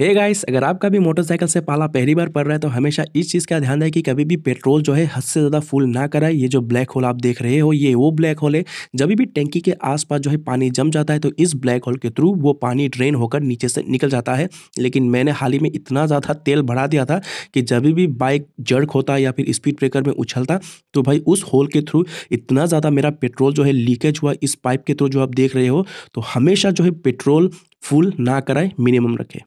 hey guys अगर आपका भी मोटरसाइकिल से पाला पहली बार पड़ रहा है तो हमेशा इस चीज़ का ध्यान रहे कि कभी भी पेट्रोल जो है हद से ज़्यादा फुल ना कराए ये जो ब्लैक होल आप देख रहे हो ये वो ब्लैक होल है जब भी टैंकी के आसपास जो है पानी जम जाता है तो इस ब्लैक होल के थ्रू वो पानी ड्रेन होकर नीचे से निकल जाता है लेकिन मैंने हाल ही में इतना ज़्यादा तेल बढ़ा दिया था कि जब भी बाइक जड़क होता या फिर स्पीड ब्रेकर में उछलता तो भाई उस होल के थ्रू इतना ज़्यादा मेरा पेट्रोल जो है लीकेज हुआ इस पाइप के थ्रू जो आप देख रहे हो तो हमेशा जो है पेट्रोल फुल ना कराए मिनिमम रखें